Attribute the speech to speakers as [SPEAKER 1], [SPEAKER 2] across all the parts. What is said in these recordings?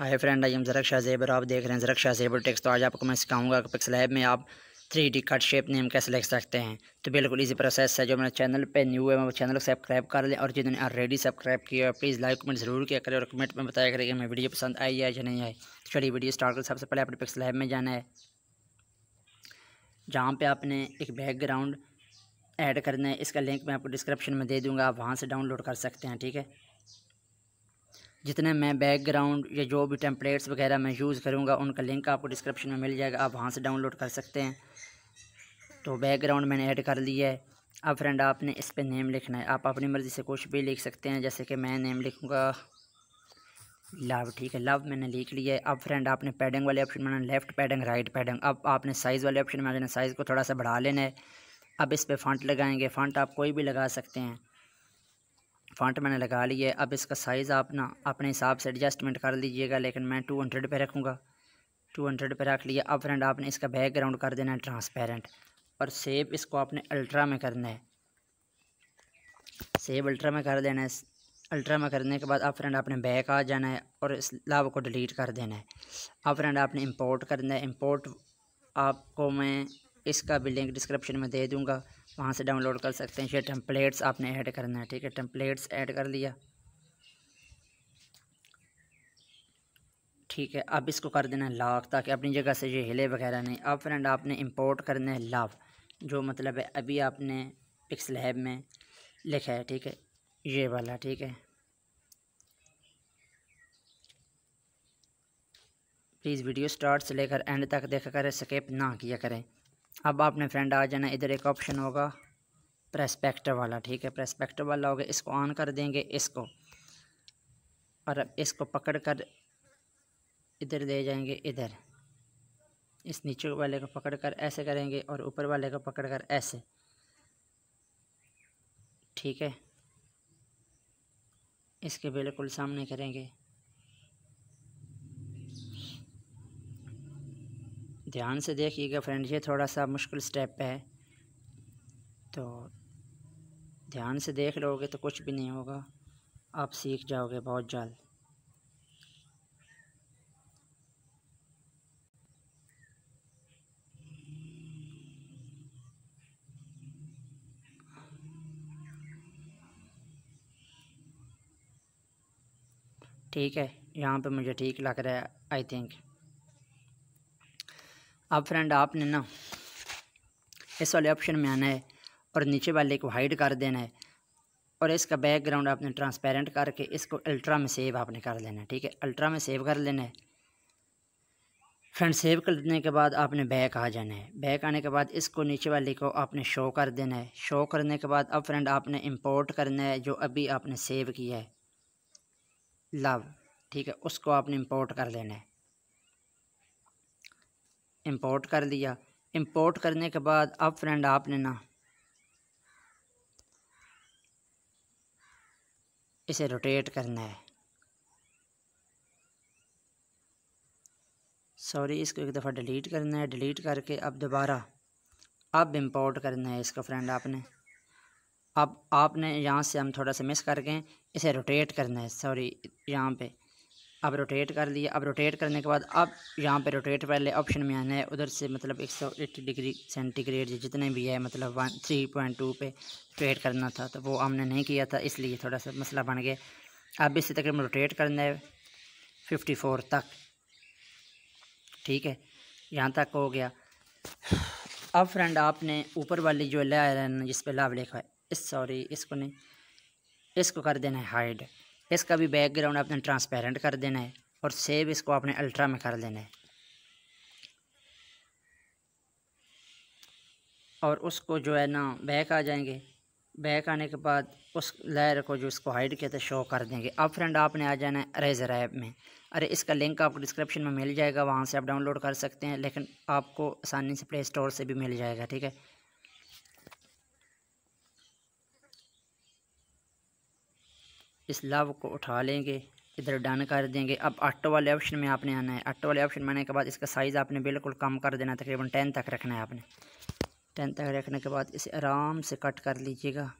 [SPEAKER 1] hi friend I am जरक्षा जेबर आप देख रहे हैं जरक्षा जेबर टेक्स तो आज आपको मैं सिखाऊंगा कि पिक्सल ऐप में आप three D cut shape name कैसे लिख सकते हैं तो बिल्कुल इसी प्रोसेस है जो मेरे चैनल पे न्यू है मैं चैनल को सब्सक्राइब कर लें और जिन्होंने ऑलरेडी सब्सक्राइब किया है प्लीज़ लाइक कमेंट जरूर किया करें और कमेंट में बताया करें कि हमें वीडियो पसंद आई है या नहीं आई तो चलिए वीडियो स्टार्ट कर सबसे पहले अपने पिक्सल ऐप में जाना है जहाँ पर आपने एक बैकग्राउंड ऐड करना है इसका लिंक मैं आपको डिस्क्रिप्शन में दे दूँगा आप वहाँ से डाउनलोड कर सकते हैं ठीक है जितने मैं बैकग्राउंड या जो भी टेम्पलेट्स वगैरह मैं यूज़ करूँगा उनका लिंक आपको डिस्क्रिप्शन में मिल जाएगा आप वहाँ से डाउनलोड कर सकते हैं तो बैकग्राउंड मैंने ऐड कर लिया है अब फ्रेंड आपने इस पर नेम लिखना है आप अपनी मर्ज़ी से कुछ भी लिख सकते हैं जैसे कि मैं नेम लिखूँगा लव ठीक है लव मैंने लिख लिया है अब फ्रेंड आपने पैडिंग वाले ऑप्शन में लेफ़्ट पैडिंग राइट पैडिंग अब आपने साइज़ वाले ऑप्शन में साइज़ को थोड़ा सा बढ़ा लेना है अब इस पर फ़ंट लगाएँगे फ़ंट आप कोई भी लगा सकते हैं फंट मैंने लगा लिया है अब इसका साइज़ आप ना अपने हिसाब से एडजस्टमेंट कर लीजिएगा लेकिन मैं टू हंड्रेड पर रखूँगा टू हंड्रेड पर रख लिया अब फ्रेंड आपने इसका बैकग्राउंड कर देना है ट्रांसपेरेंट और सेब इसको आपने अल्ट्रा में करना है सेब अल्ट्रा में कर देना है अल्ट्रा में करने के बाद अब फ्रेंड आपने बैक आ जाना है और इस लाभ को डिलीट कर देना है अब फ्रेंड आपने इम्पोर्ट करना है इम्पोर्ट आपको मैं इसका भी लिंक डिस्क्रिप्शन में दे दूँगा वहाँ से डाउनलोड कर सकते हैं ये टेम्पलेट्स आपने ऐड करना है ठीक है टेम्पलेट्स ऐड कर दिया ठीक है अब इसको कर देना है लाख ताकि अपनी जगह से ये हिले वगैरह नहीं अब फ्रेंड आपने इंपोर्ट करना है लाभ जो मतलब है अभी आपने पिक्सल हैब में लिखा है ठीक है ये वाला ठीक है प्लीज़ वीडियो स्टार्ट से लेकर एंड तक देखा करें स्किप ना किया करें अब आपने फ्रेंड आ जाना इधर एक ऑप्शन होगा प्रेस्पेक्टर वाला ठीक है प्रेस्पेक्टर वाला होगा इसको ऑन कर देंगे इसको और अब इसको पकड़ कर इधर ले जाएंगे इधर इस नीचे वाले को पकड़ कर ऐसे करेंगे और ऊपर वाले को पकड़ कर ऐसे ठीक है इसके बिल्कुल सामने करेंगे ध्यान से देखिएगा फ्रेंड ये थोड़ा सा मुश्किल स्टेप है तो ध्यान से देख लोगे तो कुछ भी नहीं होगा आप सीख जाओगे बहुत जल्द ठीक है यहाँ पे मुझे ठीक लग रहा है आई थिंक अब फ्रेंड आपने ना इस वाले ऑप्शन में आना है और नीचे वाले को हाइड कर देना है और इसका बैकग्राउंड आपने ट्रांसपेरेंट करके इसको अल्ट्रा में सेव आपने कर लेना है ठीक है अल्ट्रा में सेव कर लेना है फ्रेंड सेव करने के बाद आपने बैक आ जाना है बैक आने के बाद इसको नीचे वाले को आपने शो कर देना है शो करने के बाद अब फ्रेंड आपने इंपोर्ट करना है जो अभी आपने सेव किया है लव ठीक है उसको आपने इंपोर्ट कर लेना है इंपोर्ट कर लिया इंपोर्ट करने के बाद अब फ्रेंड आपने ना इसे रोटेट करना है सॉरी इसको एक दफ़ा डिलीट करना है डिलीट करके अब दोबारा अब इंपोर्ट करना है इसको फ्रेंड आपने अब आपने यहाँ से हम थोड़ा सा मिस करके इसे रोटेट करना है सॉरी यहाँ पे अब रोटेट कर लिया अब रोटेट करने के बाद अब यहाँ पे रोटेट वाले ऑप्शन में आना है उधर से मतलब 180 डिग्री सेंटीग्रेड जितने भी है मतलब वन थ्री पॉइंट टू पर रोटेट करना था तो वो हमने नहीं किया था इसलिए थोड़ा सा मसला बन गया अब इसे तकरीबन रोटेट करना है फिफ्टी फोर तक ठीक है यहाँ तक हो गया अब फ्रेंड आपने ऊपर वाली जो लाइन जिस पर लाभ लिखा है इस सॉरी इसको नहीं इसको कर देना है हाइड इसका भी बैकग्राउंड आपने ट्रांसपेरेंट कर देना है और सेव इसको आपने अल्ट्रा में कर देना है और उसको जो है ना बैक आ जाएंगे बैक आने के बाद उस लेयर को जो इसको हाइड किया था शो कर देंगे अब फ्रेंड आपने आ जाना है अरेजर ऐप में अरे इसका लिंक आपको डिस्क्रिप्शन में मिल जाएगा वहाँ से आप डाउनलोड कर सकते हैं लेकिन आपको आसानी से प्ले स्टोर से भी मिल जाएगा ठीक है इस लव को उठा लेंगे इधर डन कर देंगे अब ऑटो वाले ऑप्शन में आपने आना है ऑटो वाले ऑप्शन में आने के बाद इसका साइज़ आपने बिल्कुल कम कर देना है तकरीबन टेन तक रखना है आपने टेन तक रखने के बाद इसे आराम से कट कर लीजिएगा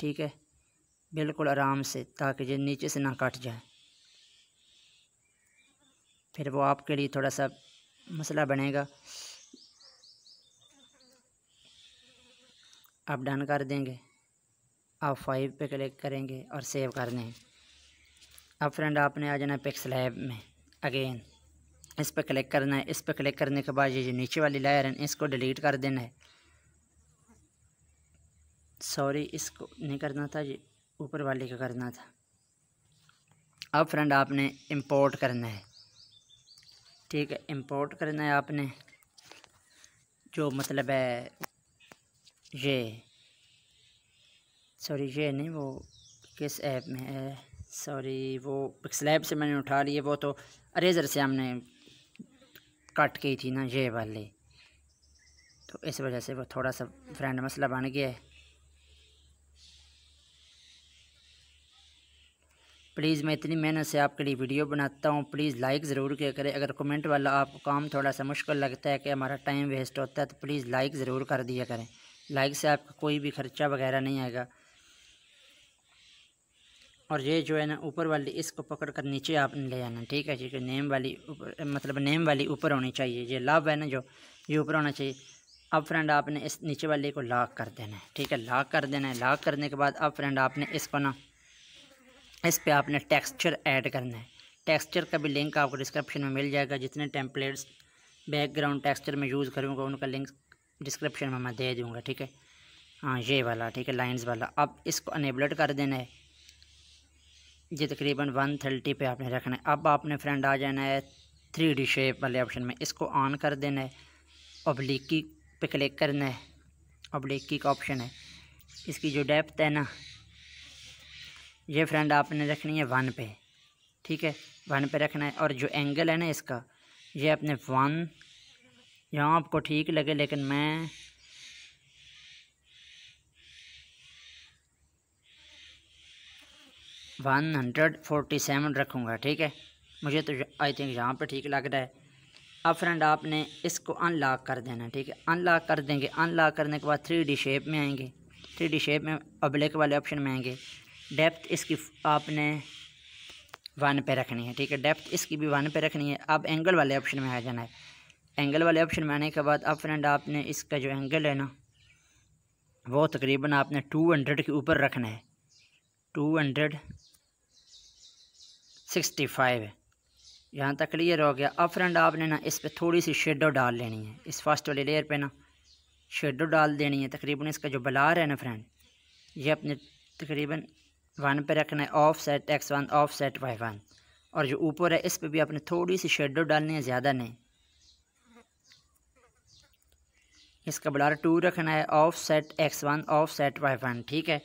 [SPEAKER 1] ठीक है बिल्कुल आराम से ताकि ये नीचे से ना कट जाए फिर वो आपके लिए थोड़ा सा मसला बनेगा आप डन कर देंगे आप फाइव पे क्लिक करेंगे और सेव कर दें अब फ्रेंड आपने आ जाना पिक्स लैब में अगेन इस पर क्लिक करना है इस पर क्लिक करने के बाद ये जो नीचे वाली लायर है इसको डिलीट कर देना है सॉरी इसको नहीं करना था ये ऊपर वाले का करना था अब फ्रेंड आपने इंपोर्ट करना है ठीक है इंपोर्ट करना है आपने जो मतलब है ये सॉरी ये नहीं वो किस ऐप में है सॉरी वो स्लैब से मैंने उठा लिए वो तो अरेजर से हमने कट की थी ना ये वाले तो इस वजह से वो थोड़ा सा फ्रेंड मसला बन गया है प्लीज़ मैं इतनी मेहनत से आपके लिए वीडियो बनाता हूँ प्लीज़ लाइक ज़रूर किया करें अगर कमेंट वाला आपको काम थोड़ा सा मुश्किल लगता है कि हमारा टाइम वेस्ट होता है तो प्लीज़ लाइक ज़रूर कर दिया करें लाइक से आपका कोई भी खर्चा वगैरह नहीं आएगा और ये जो है ना ऊपर वाली इसको पकड़ कर नीचे आपने ले आना ठीक है जी जो नेम वाली उपर, मतलब नेम वाली ऊपर होनी चाहिए ये लव है ना जो ये ऊपर होना चाहिए अब फ्रेंड आपने इस नीचे वाले को लॉक कर देना है ठीक है लॉक कर देना है लॉक करने के बाद अब फ्रेंड आपने इसको ना इस पर आपने टेक्स्चर ऐड करना है टेक्स्चर का भी लिंक आपको डिस्क्रिप्शन में मिल जाएगा जितने टेम्पलेट्स बैकग्राउंड टेक्सचर में यूज़ करूँगा उनका लिंक डिस्क्रिप्शन में मैं दे दूँगा ठीक है हाँ ये वाला ठीक है लाइंस वाला अब इसको अनेबलेट कर देना है ये तकरीबन वन थर्टी पर आपने रखना है अब आपने फ्रेंड आ जाना है थ्री डी शेप वाले ऑप्शन में इसको ऑन कर देना है ओब्लिकी पे क्लिक करना है ओब्लिकी का ऑप्शन है इसकी जो डेप्थ है ना ये फ्रेंड आपने रखनी है वन पे ठीक है वन पे रखना है और जो एंगल है ना इसका ये आपने वन यहाँ आपको ठीक लगे लेकिन मैं वन हंड्रेड फोर्टी सेवन रखूँगा ठीक है मुझे तो आई थिंक यहाँ पे ठीक लग रहा है अब फ्रेंड आपने इसको अनलॉक कर देना ठीक है अनलॉक कर देंगे अनलॉक करने के बाद थ्री डी शेप में आएंगे थ्री डी शेप में अब्लैक वाले ऑप्शन में आएंगे डेप्थ इसकी आपने वन पे रखनी है ठीक है डेप्थ इसकी भी वन पे रखनी है अब एंगल वाले ऑप्शन में आ जाना है एंगल वाले ऑप्शन में आने के बाद अब फ्रेंड आपने इसका जो एंगल है ना वो तकरीबन आपने टू हंड्रेड के ऊपर रखना है टू हंड्रेड सिक्सटी फाइव यहाँ तक क्लियर हो गया अब फ्रेंड आपने ना इस पर थोड़ी सी शेडो डाल लेनी है इस फर्स्ट वाले लेयर पे ना शेडो डाल देनी है तकरीबन इसका जो बलार है ना फ्रेंड ये अपने तकरीबन वन पे रखना है offset X one offset Y one और जो ऊपर है इस पर भी आपने थोड़ी सी शेडो डालनी है ज़्यादा नहीं इसका बलार टू रखना है offset X one offset Y one ठीक है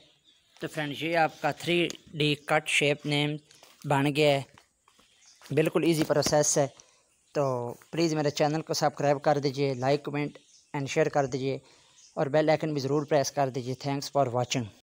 [SPEAKER 1] तो फ्रेंड ये आपका three D cut shape name बन गया है बिल्कुल इजी प्रोसेस है तो प्लीज़ मेरे चैनल को सब्सक्राइब कर दीजिए लाइक कमेंट एंड शेयर कर दीजिए और बेल आइकन भी ज़रूर प्रेस कर दीजिए थैंक्स फॉर वॉचिंग